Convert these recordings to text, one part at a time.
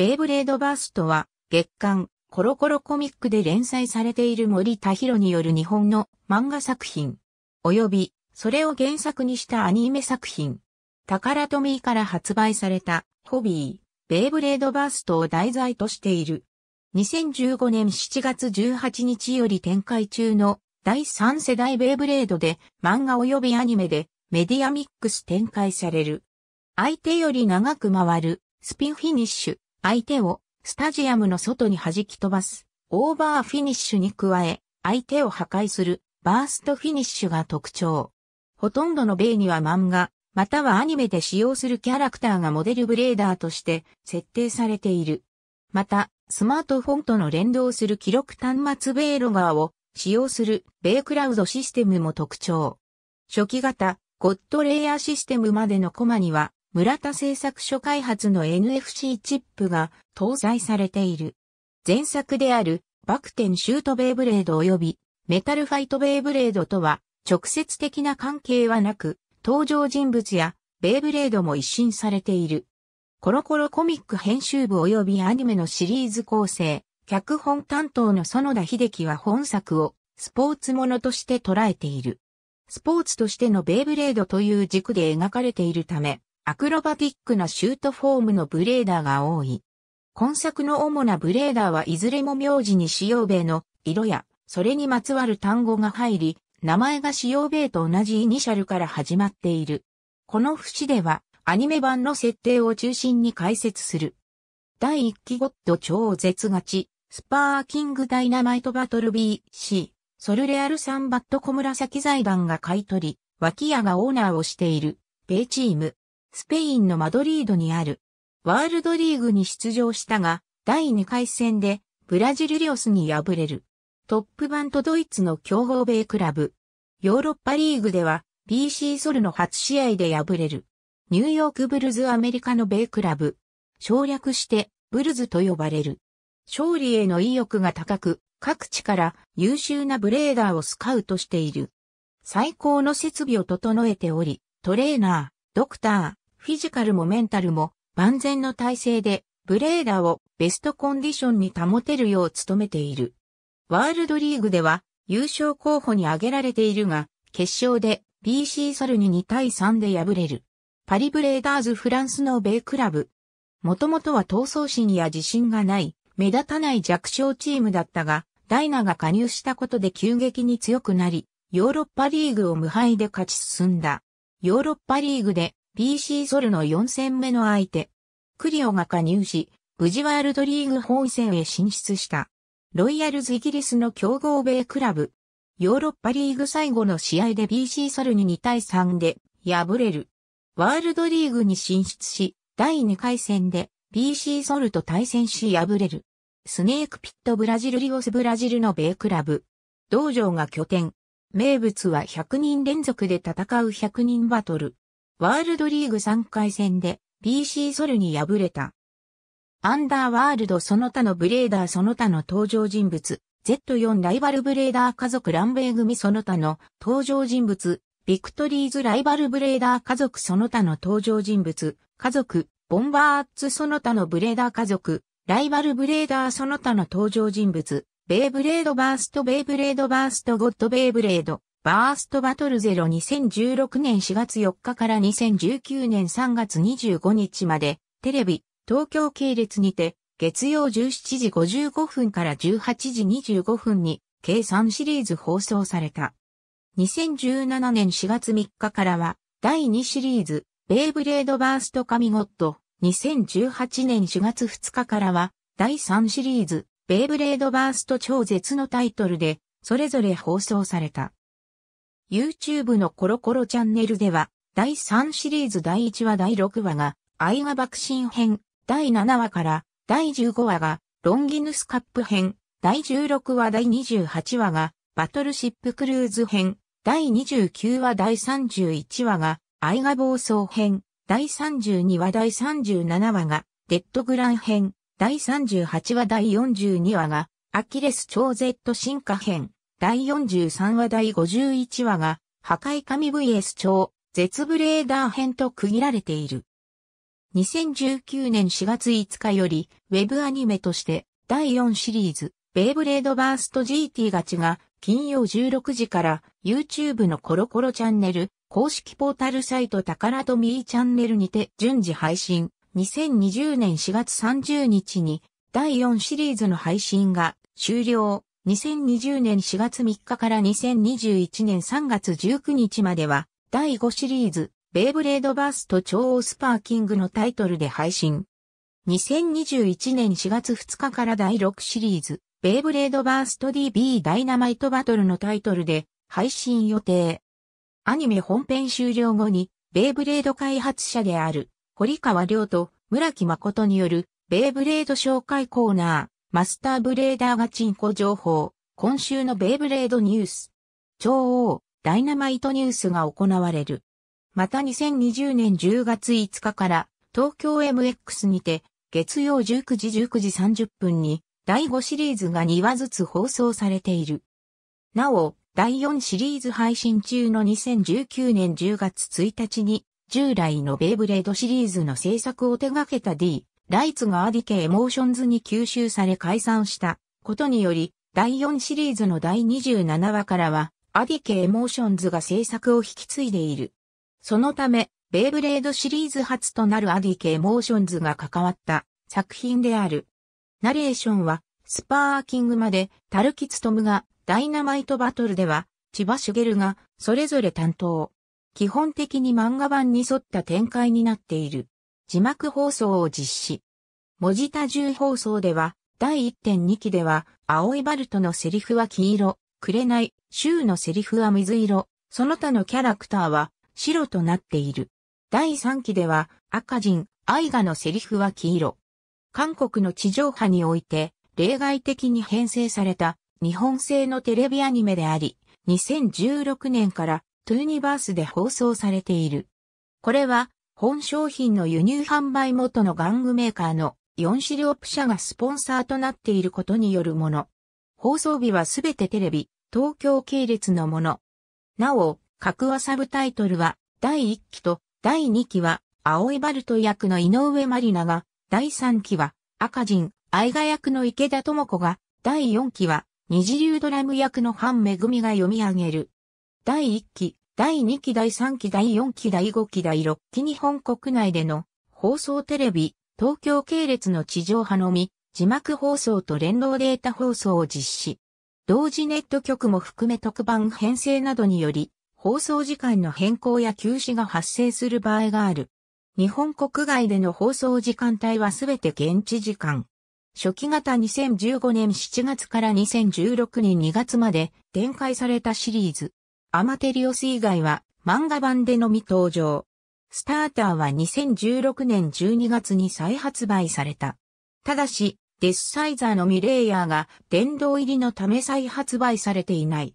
ベイブレードバーストは、月刊、コロコロコミックで連載されている森田博による日本の漫画作品、及び、それを原作にしたアニメ作品、宝トミーから発売された、ホビー、ベイブレードバーストを題材としている。2015年7月18日より展開中の第3世代ベイブレードで漫画及びアニメでメディアミックス展開される。相手より長く回るスピンフィニッシュ相手をスタジアムの外に弾き飛ばす、オーバーフィニッシュに加え、相手を破壊する、バーストフィニッシュが特徴。ほとんどの米には漫画、またはアニメで使用するキャラクターがモデルブレーダーとして設定されている。また、スマートフォンとの連動する記録端末ベイロガーを使用するベイクラウドシステムも特徴。初期型、ゴッドレイヤーシステムまでのコマには村田製作所開発の NFC チップが搭載されている。前作であるバクテンシュートベイブレード及びメタルファイトベイブレードとは直接的な関係はなく、登場人物やベイブレードも一新されている。コロコロコミック編集部及びアニメのシリーズ構成、脚本担当の園田秀樹は本作をスポーツものとして捉えている。スポーツとしてのベイブレードという軸で描かれているため、アクロバティックなシュートフォームのブレーダーが多い。今作の主なブレーダーはいずれも名字に使用米の色や、それにまつわる単語が入り、名前が使用米と同じイニシャルから始まっている。この節では、アニメ版の設定を中心に解説する。第1期ゴッド超絶勝ち、スパーキングダイナマイトバトル BC、ソルレアルサンバット小紫財団が買い取り、脇屋がオーナーをしている、米チーム、スペインのマドリードにある、ワールドリーグに出場したが、第2回戦で、ブラジルリオスに敗れる。トップ版とドイツの強豪米クラブ。ヨーロッパリーグでは、BC ソルの初試合で敗れる。ニューヨークブルズアメリカの米クラブ。省略して、ブルズと呼ばれる。勝利への意欲が高く、各地から優秀なブレーダーをスカウトしている。最高の設備を整えており、トレーナー、ドクター、フィジカルもメンタルも万全の体制でブレーダーをベストコンディションに保てるよう努めている。ワールドリーグでは優勝候補に挙げられているが、決勝で BC サルに2対3で敗れる。パリブレーダーズフランスの米クラブ。もともとは闘争心や自信がない、目立たない弱小チームだったが、ダイナが加入したことで急激に強くなり、ヨーロッパリーグを無敗で勝ち進んだ。ヨーロッパリーグで BC ソルの4戦目の相手、クリオが加入し、無事ワールドリーグ本戦へ進出した。ロイヤルズイギリスの強豪米クラブ。ヨーロッパリーグ最後の試合で BC ソルに2対3で敗れる。ワールドリーグに進出し、第2回戦で BC ソルと対戦し敗れる。スネークピットブラジルリオスブラジルの米クラブ。道場が拠点。名物は100人連続で戦う100人バトル。ワールドリーグ3回戦で BC ソルに敗れた。アンダーワールドその他のブレーダーその他の登場人物、Z4 ライバルブレーダー家族ランベイ組その他の登場人物、ビクトリーズライバルブレーダー家族その他の登場人物、家族、ボンバーツその他のブレーダー家族、ライバルブレーダーその他の登場人物、ベイブレードバーストベイブレードバーストゴッドベイブレード。バーストバトルゼロ2016年4月4日から2019年3月25日まで、テレビ、東京系列にて、月曜17時55分から18時25分に、計3シリーズ放送された。2017年4月3日からは、第2シリーズ、ベイブレードバースト神ゴット。2018年4月2日からは、第3シリーズ、ベイブレードバースト超絶のタイトルで、それぞれ放送された。YouTube のコロコロチャンネルでは、第3シリーズ第1話第6話が、愛が爆心編、第7話から、第15話が、ロンギヌスカップ編、第16話第28話が、バトルシップクルーズ編、第29話第31話が、愛が暴走編、第32話第37話が、デッドグラン編、第38話第42話が、アキレス超 Z 進化編、第43話第51話が、破壊神 VS 超、絶ブレーダー編と区切られている。2019年4月5日より、ウェブアニメとして、第4シリーズ、ベイブレードバースト GT ガチが、金曜16時から、YouTube のコロコロチャンネル、公式ポータルサイト宝とミーチャンネルにて順次配信。2020年4月30日に、第4シリーズの配信が終了。2020年4月3日から2021年3月19日までは、第5シリーズ、ベイブレードバースト超オスパーキングのタイトルで配信。2021年4月2日から第6シリーズ、ベイブレードバースト DB ダイナマイトバトルのタイトルで配信予定。アニメ本編終了後に、ベイブレード開発者である、堀川亮と村木誠による、ベイブレード紹介コーナー、マスターブレーダーガチンコ情報、今週のベイブレードニュース。超王、ダイナマイトニュースが行われる。また2020年10月5日から、東京 MX にて、月曜19時19時30分に、第5シリーズが2話ずつ放送されている。なお、第4シリーズ配信中の2019年10月1日に、従来のベイブレードシリーズの制作を手掛けた D、ライツがアディケ・エモーションズに吸収され解散したことにより、第4シリーズの第27話からは、アディケ・エモーションズが制作を引き継いでいる。そのため、ベイブレードシリーズ初となるアディケ・エモーションズが関わった作品である。ナレーションは、スパーキングまで、タルキツトムが、ダイナマイトバトルでは、千葉ルが、それぞれ担当。基本的に漫画版に沿った展開になっている。字幕放送を実施。文字多重放送では、第1.2期では、青いバルトのセリフは黄色、くれない、ーのセリフは水色、その他のキャラクターは白となっている。第3期では、赤人、アイガのセリフは黄色。韓国の地上波において、例外的に編成された日本製のテレビアニメであり、2016年からトゥーニバースで放送されている。これは本商品の輸入販売元の玩具メーカーの4資料オプ社がスポンサーとなっていることによるもの。放送日はすべてテレビ、東京系列のもの。なお、各話サブタイトルは、第1期と第2期は、青いバルト役の井上まりなが、第3期は、赤人、愛賀役の池田智子が、第4期は、二次流ドラム役の半恵が読み上げる。第1期、第2期第3期第4期第5期第6期日本国内での放送テレビ、東京系列の地上波のみ、字幕放送と連動データ放送を実施。同時ネット局も含め特番編成などにより、放送時間の変更や休止が発生する場合がある。日本国外での放送時間帯はすべて現地時間。初期型2015年7月から2016年2月まで展開されたシリーズ。アマテリオス以外は漫画版でのみ登場。スターターは2016年12月に再発売された。ただし、デスサイザーのミレイヤーが電動入りのため再発売されていない。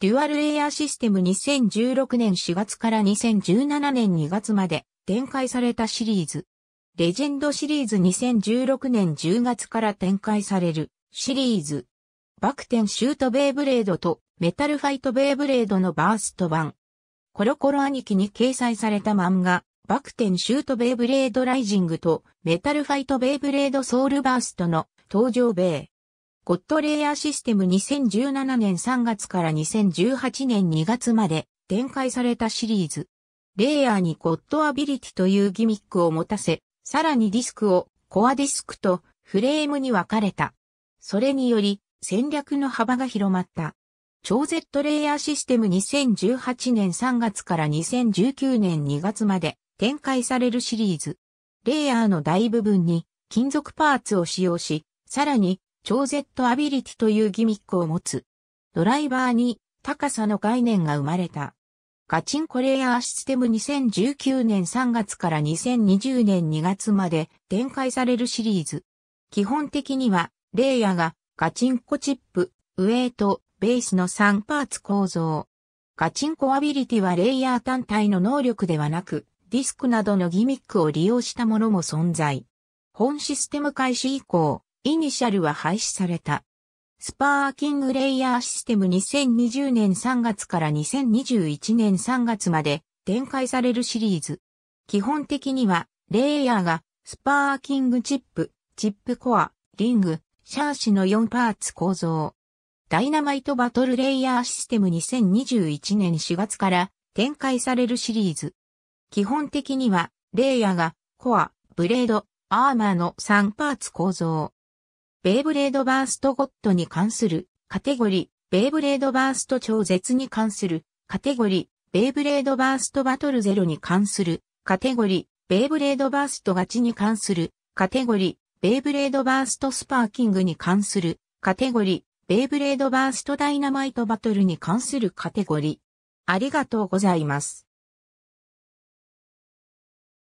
デュアルレイヤーシステム2016年4月から2017年2月まで展開されたシリーズ。レジェンドシリーズ2016年10月から展開されるシリーズ。バクテンシュートベイブレードとメタルファイトベイブレードのバースト版。コロコロ兄貴に掲載された漫画、バクテンシュートベイブレードライジングとメタルファイトベイブレードソウルバーストの登場米。ゴッドレイヤーシステム2017年3月から2018年2月まで展開されたシリーズ。レイヤーにゴッドアビリティというギミックを持たせ、さらにディスクをコアディスクとフレームに分かれた。それにより戦略の幅が広まった。超 Z レイヤーシステム2018年3月から2019年2月まで展開されるシリーズ。レイヤーの大部分に金属パーツを使用し、さらに超 Z アビリティというギミックを持つ。ドライバーに高さの概念が生まれた。ガチンコレイヤーシステム2019年3月から2020年2月まで展開されるシリーズ。基本的には、レイヤーがガチンコチップ、ウェイト、ベースの3パーツ構造。ガチンコアビリティはレイヤー単体の能力ではなく、ディスクなどのギミックを利用したものも存在。本システム開始以降、イニシャルは廃止された。スパーキングレイヤーシステム2020年3月から2021年3月まで展開されるシリーズ。基本的には、レイヤーがスパーキングチップ、チップコア、リング、シャーシの4パーツ構造。ダイナマイトバトルレイヤーシステム2021年4月から展開されるシリーズ。基本的には、レイヤーが、コア、ブレード、アーマーの3パーツ構造。ベイブレードバーストゴッドに関するカテゴリー、ベイブレードバースト超絶に関するカテゴリー、ベイブレードバーストバトルゼロに関するカテゴリー、ベイブレードバースト勝ちに関するカテゴリー、ベイブレードバーストスパーキングに関するカテゴリー、ベイブレードバーストダイナマイトバトルに関するカテゴリー。ありがとうございます。